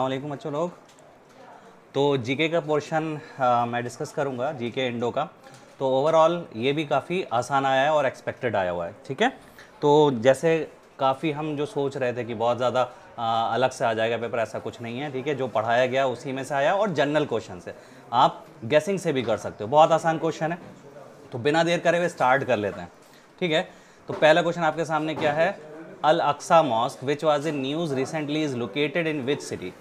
अल्लाम बच्चों लोग तो जीके का पोर्शन मैं डिस्कस करूंगा जीके इंडो का तो ओवरऑल ये भी काफ़ी आसान आया है और एक्सपेक्टेड आया हुआ है ठीक है तो जैसे काफ़ी हम जो सोच रहे थे कि बहुत ज़्यादा अलग से आ जाएगा पेपर ऐसा कुछ नहीं है ठीक है जो पढ़ाया गया उसी में से आया और जनरल क्वेश्चन से आप गैसिंग से भी कर सकते हो बहुत आसान क्वेश्चन है तो बिना देर करे हुए स्टार्ट कर लेते हैं ठीक है तो पहला क्वेश्चन आपके सामने क्या है al aqsa mosque which was in news recently is located in which city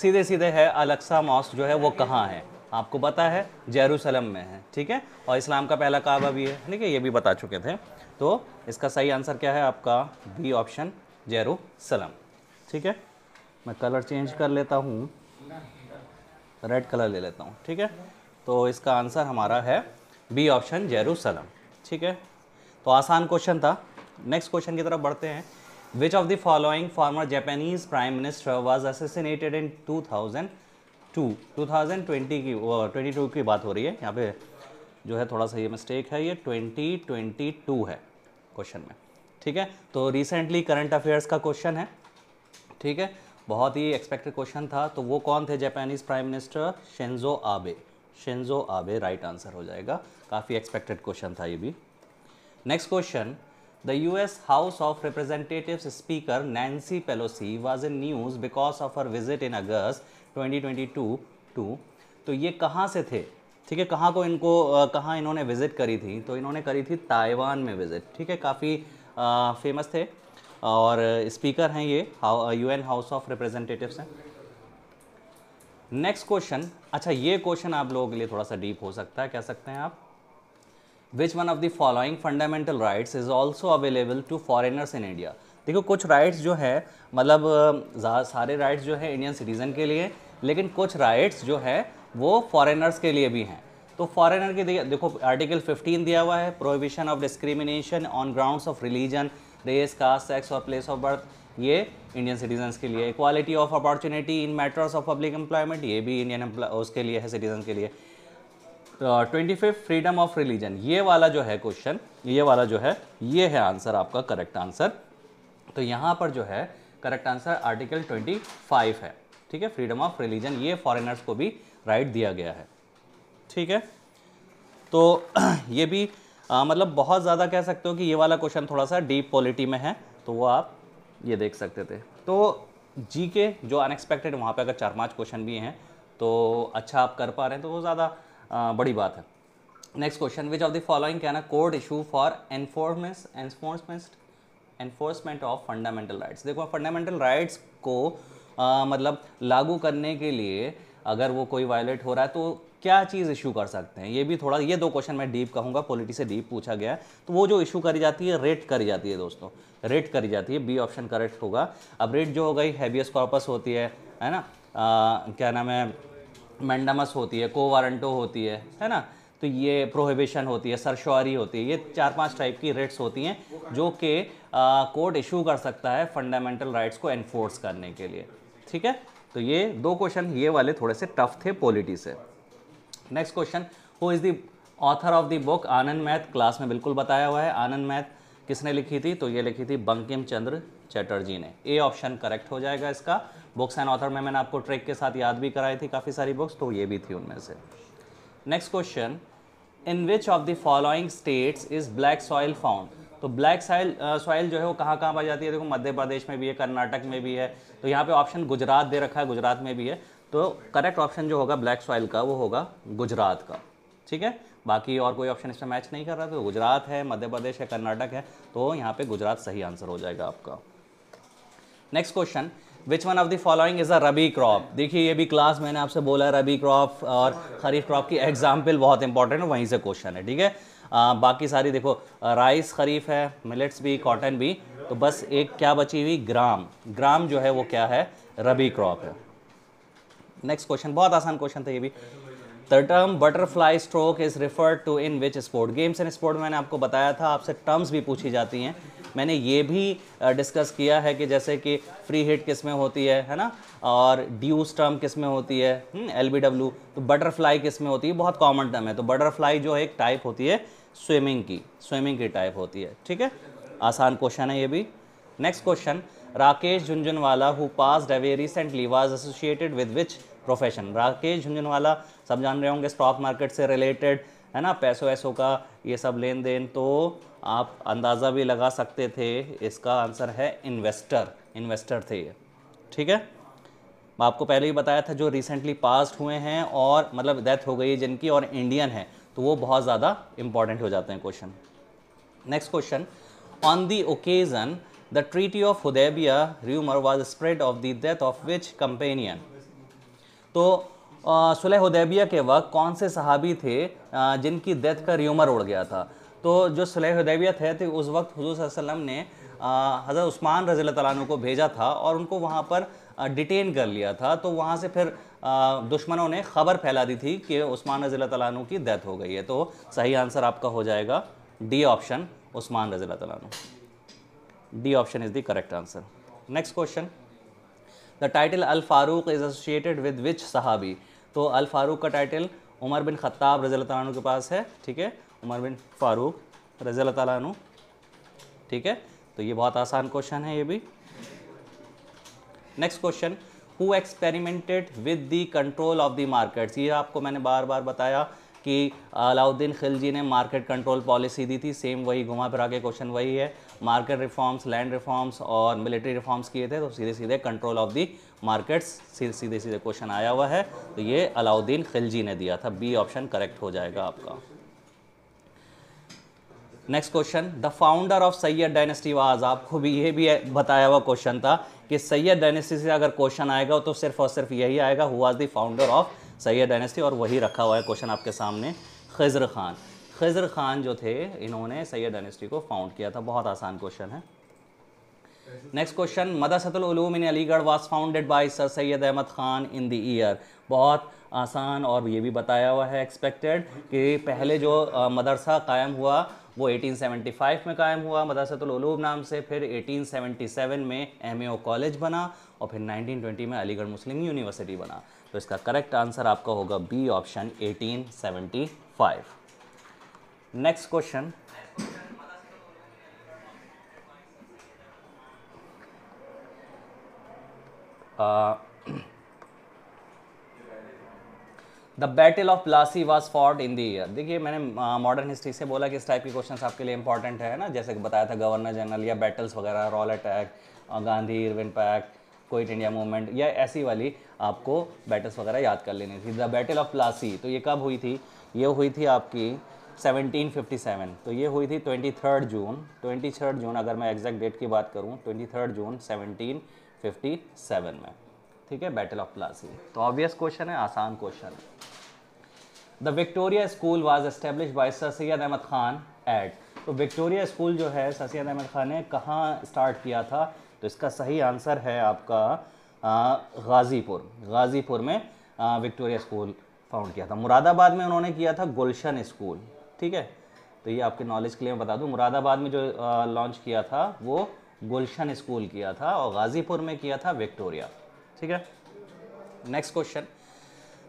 सीधे सीधे है अलक्सा मॉस्क जो है वो कहाँ है आपको पता है जेरूसलम में है ठीक है और इस्लाम का पहला काबा भी है ठीक है ये भी बता चुके थे तो इसका सही आंसर क्या है आपका बी ऑप्शन जेरूसलम ठीक है मैं कलर चेंज कर लेता हूँ रेड कलर ले लेता हूँ ठीक है तो इसका आंसर हमारा है बी ऑप्शन जेरूसलम ठीक है तो आसान क्वेश्चन था नेक्स्ट क्वेश्चन की तरफ बढ़ते हैं Which of prime minister was assassinated in two thousand two two 2002? 2020 की ट्वेंटी टू की बात हो रही है यहाँ पे जो है थोड़ा सा ये मिस्टेक है ये 2022 है क्वेश्चन में ठीक है तो रिसेंटली करंट अफेयर्स का क्वेश्चन है ठीक है बहुत ही एक्सपेक्टेड क्वेश्चन था तो वो कौन थे Japanese prime minister Shinzo Abe Shinzo Abe right answer हो जाएगा काफ़ी एक्सपेक्टेड क्वेश्चन था ये भी next question The US House of Representatives Speaker Nancy Pelosi was in news because of her visit in August 2022 to तो ये कहाँ से थे ठीक है कहाँ को इनको कहाँ इन्होंने विज़िट करी थी तो इन्होंने करी थी ताइवान में विज़िट ठीक है काफ़ी फेमस थे और स्पीकर हैं ये U N house of representatives हैं नेक्स्ट क्वेश्चन अच्छा ये क्वेश्चन आप लोगों के लिए थोड़ा सा डीप हो सकता है कह सकते हैं आप which one of the following fundamental rights is also available to foreigners in India देखो कुछ राइट्स जो है मतलब सारे राइट्स जो है इंडियन सिटीज़न के लिए लेकिन कुछ राइट्स जो है वो फॉरेनर्स के लिए भी हैं तो फॉरेनर के देखो आर्टिकल 15 दिया हुआ है prohibition of discrimination on grounds of religion race caste sex और प्लेस ऑफ बर्थ ये इंडियन सिटीजन के लिए equality of opportunity in matters of public employment ये भी इंडियन उसके लिए है सिटीजन के लिए twenty fifth freedom of religion ये वाला जो है क्वेश्चन ये वाला जो है ये है आंसर आपका करेक्ट आंसर तो यहाँ पर जो है करेक्ट आंसर आर्टिकल 25 है ठीक है फ्रीडम ऑफ रिलीजन ये फॉरेनर्स को भी राइट दिया गया है ठीक है तो ये भी आ, मतलब बहुत ज़्यादा कह सकते हो कि ये वाला क्वेश्चन थोड़ा सा डीप पॉलिटी में है तो वो आप ये देख सकते थे तो जी के जो अनएक्सपेक्टेड वहाँ पे अगर चार पाँच क्वेश्चन भी हैं तो अच्छा आप कर पा रहे हैं तो वो ज़्यादा बड़ी बात है next question which of the following can a court issue for enforcements enforcement enforcement of fundamental rights देखो फंडामेंटल राइट्स को आ, मतलब लागू करने के लिए अगर वो कोई वायलेट हो रहा है तो क्या चीज़ इशू कर सकते हैं ये भी थोड़ा ये दो क्वेश्चन मैं डीप कहूँगा पॉलिटी से डीप पूछा गया है तो वो जो इशू करी जाती है रेट करी जाती है दोस्तों रेट करी जाती है बी ऑप्शन करेक्ट होगा अब रेट जो होगा ही हैवियस कॉर्पस होती है है ना आ, क्या नाम है मैंडमस होती है कोवारंटो होती है है ना तो ये प्रोहिबिशन होती है सरशुआरी होती है ये चार पांच टाइप की रिट्स होती हैं जो कि कोर्ट इशू कर सकता है फंडामेंटल राइट्स को एनफोर्स करने के लिए ठीक है तो ये दो क्वेश्चन ये वाले थोड़े से टफ थे पॉलिटी से next question who is the author of the book Anand math class में बिल्कुल बताया हुआ है आनंद मैथ किसने लिखी थी तो ये लिखी थी बंकिम चंद्र चटर्जी ने ए ऑप्शन करेक्ट हो जाएगा इसका बुक्स एंड ऑथर में मैंने आपको ट्रेक के साथ याद भी कराई थी काफ़ी सारी बुक्स तो ये भी थी उनमें से next question in which of the following states is black soil found तो ब्लैक सॉइल सॉइल जो है वो कहाँ कहाँ पाई जाती है देखो मध्य प्रदेश में भी है कर्नाटक में भी है तो यहाँ पे ऑप्शन गुजरात दे रखा है गुजरात में भी है तो करेक्ट ऑप्शन जो होगा ब्लैक सॉइल का वो होगा गुजरात का ठीक है बाकी और कोई ऑप्शन इसमें मैच नहीं कर रहा तो गुजरात है मध्य प्रदेश है कर्नाटक है तो यहाँ पे गुजरात सही आंसर हो जाएगा आपका next question which one of the following is a rabi crop देखिए ये भी क्लास मैंने आपसे बोला है रबी क्रॉप और खरीफ क्रॉप की एग्जाम्पल बहुत इंपॉर्टेंट है वहीं से क्वेश्चन है ठीक है बाकी सारी देखो राइस खरीफ है मिलेट्स भी कॉटन भी तो बस एक क्या बची हुई ग्राम ग्राम जो है वो क्या है रबी क्रॉप है नेक्स्ट क्वेश्चन बहुत आसान क्वेश्चन था ये भी the term butterfly stroke is referred to in which sport games and sport मैंने आपको बताया था आपसे टर्म्स भी पूछी जाती हैं मैंने ये भी डिस्कस किया है कि जैसे कि फ्री हिट किस में होती है है ना और ड्यूस टर्म किस में होती है एल बी डब्ल्यू तो बटरफ्लाई किस में होती है बहुत कॉमन टर्म है तो बटरफ्लाई जो एक टाइप होती है स्विमिंग की स्विमिंग की टाइप होती है ठीक है आसान क्वेश्चन है ये भी next question Rakesh Jhunjhunwala who pass away recently was associated with which profession Rakesh Jhunjhunwala सब जान रहे होंगे स्टॉक मार्केट से रिलेटेड है ना पैसों वैसों का ये सब लेन देन तो आप अंदाज़ा भी लगा सकते थे इसका आंसर है इन्वेस्टर इन्वेस्टर थे ये ठीक है मैं आपको पहले ही बताया था जो रिसेंटली पास्ट हुए हैं और मतलब डेथ हो गई है जिनकी और इंडियन है तो वो बहुत ज़्यादा इंपॉर्टेंट हो जाते हैं question next question on the occasion the treaty of Hudaibiya rumour was spread of the death of which companion तो सुलह उदैबिया के वक्त कौन से सहाबी थे जिनकी डेथ का र्यूमर उड़ गया था तो जो सुलह उदैबिया थे, थे तो उस वक्त हजूर वसम ने हज़रत उस्मान रज़ी तु को भेजा था और उनको वहाँ पर डिटेन कर लिया था तो वहाँ से फिर दुश्मनों ने ख़बर फैला दी थी कि उस्मान रज़ी तु की डेथ हो गई है तो सही आंसर आपका हो जाएगा डी ऑप्शन उस्मान रज़ी तु D option is the correct answer next question the title Al Farooq is associated with which सहाबी तो अल फारूक का टाइटल उमर बिन ख़त्ताब रज़ी तु के पास है ठीक है उमर बिन फारूक रज़ी तु ठीक है तो ये बहुत आसान क्वेश्चन है ये भी next question who experimented with the control of the markets ये आपको मैंने बार बार बताया कि अलाउद्दीन खिलजी ने मार्केट कंट्रोल पॉलिसी दी थी सेम वही घुमा फिरा के क्वेश्चन वही है मार्केट रिफॉर्म्स लैंड रिफॉर्म्स और मिलिट्री रिफॉर्म्स किए थे तो सीधे सीधे कंट्रोल ऑफ दी मार्केट्स सीधे सीधे सीधे क्वेश्चन आया हुआ है तो ये अलाउद्दीन खिलजी ने दिया था बी ऑप्शन करेक्ट हो जाएगा आपका next question the founder of Sayyid dynasty was आपको भी ये भी बताया हुआ क्वेश्चन था कि सैयद डायनेस्टी से अगर क्वेश्चन आएगा तो सिर्फ और सिर्फ यही आएगा who was the founder of Sayyid dynasty और वही रखा हुआ है क्वेश्चन आपके सामने खजर खान खजर खान जो थे इन्होंने सैयद डायनेस्टी को फाउंड किया था बहुत आसान क्वेश्चन है next question Madrasatul Uloom in Aligarh was founded by sir Syed Ahmad Khan in the year बहुत आसान और ये भी बताया हुआ है एक्सपेक्टेड कि पहले जो मदरसा कायम हुआ वो 1875 में कायम हुआ मदरसतलूम नाम से फिर 1877 में एम कॉलेज बना और फिर 1920 में अलीगढ़ मुस्लिम यूनिवर्सिटी बना तो इसका करेक्ट आंसर आपका होगा B option 1875 next question the battle of Plassey was fought in the year देखिए मैंने मॉडर्न uh, हिस्ट्री से बोला कि इस टाइप के क्वेश्चन आपके लिए इंपॉर्टेंट है ना जैसे कि बताया था गवर्नर जनरल या बैटल्स वगैरह रॉल अटैक Gandhi Irwin pact quit India movement या ऐसी वाली आपको बैटल्स वगैरह याद कर लेनी थी द बैटल ऑफ प्लासी तो ये कब हुई थी ये हुई थी आपकी 1757 तो ये हुई थी 23 जून 23 जून अगर मैं एग्जैक्ट डेट की बात करूँ 23 जून 1757 में ठीक है बैटल ऑफ प्लासी तो ऑब्वियस क्वेश्चन है आसान question the Victoria school was establish by sir Syed Ahmad Khan at तो विक्टोरिया स्कूल जो है सर सैद अहमद खान ने कहाँ स्टार्ट किया था तो इसका सही आंसर है आपका गाज़ीपुर गाज़ीपुर में विक्टोरिया स्कूल फाउंड किया था मुरादाबाद में उन्होंने किया था गुलशन स्कूल ठीक है तो ये आपके नॉलेज के लिए मैं बता दूँ मुरादाबाद में जो लॉन्च किया था वो गुलशन स्कूल किया था और गाज़ीपुर में किया था विक्टोरिया ठीक है next question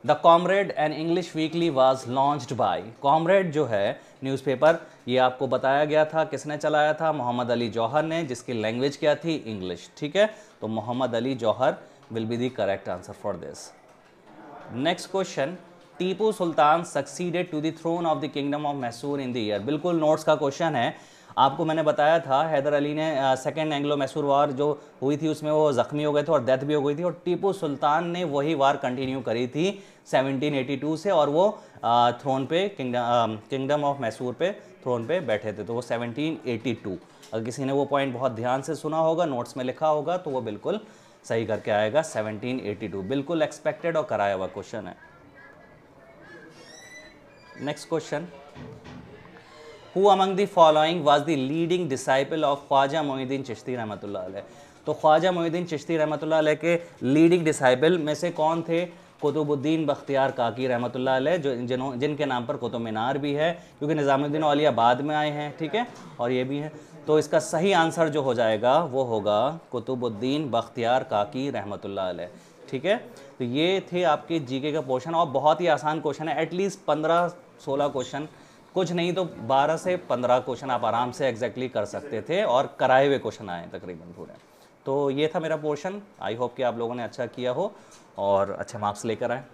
the Comrade and English weekly was launched by Comrade जो है न्यूज़पेपर ये आपको बताया गया था किसने चलाया था मोहम्मद अली जौहर ने जिसकी लैंग्वेज क्या थी इंग्लिश ठीक है तो Mohammad Ali Jauhar will be the correct answer for this next question Tipu Sultan succeeded to the throne of the kingdom of Mysore in the year बिल्कुल नोट्स का क्वेश्चन है आपको मैंने बताया था हैदर अली ने सेकेंड एंग्लो मैसूर वार जो हुई थी उसमें वो ज़ख्मी हो गए थे और डेथ भी हो गई थी और टीपू सुल्तान ने वही वार कंटिन्यू करी थी 1782 से और वो आ, थ्रोन पे किंगडम किंगडम ऑफ मैसूर पे थ्रोन पे बैठे थे तो वो 1782 अगर किसी ने वो पॉइंट बहुत ध्यान से सुना होगा नोट्स में लिखा होगा तो वो बिल्कुल सही करके आएगा सेवनटीन बिल्कुल एक्सपेक्टेड और कराया हुआ क्वेश्चन है next question who among the following was the leading disciple of Khwaja Moinuddin Chishti Rahmatullah Alayh? तो ख्वाजा मोहिद्दीन चिश्ती रहमत के लीडिंग डिसाइपल में से कौन थे कुतुबुद्दीन बख्तियार काकी रहमत जो जिन्हों जिनके नाम पर कुतुब मीनार भी है क्योंकि निज़ामुद्दीन अलिया बाद में आए हैं ठीक है और ये भी हैं तो इसका सही आंसर जो हो जाएगा वो होगा कुतुबुद्दीन बख्तियार काकी रहमत ठीक है तो ये थे आपके जीके का पोर्शन और बहुत ही आसान क्वेश्चन है एटलीस्ट पंद्रह सोलह क्वेश्चन कुछ नहीं तो 12 से 15 क्वेश्चन आप आराम से एग्जैक्टली कर सकते थे और कराए हुए क्वेश्चन आए तकरीबन पूरे तो ये था मेरा पोर्शन आई होप कि आप लोगों ने अच्छा किया हो और अच्छे मार्क्स लेकर आए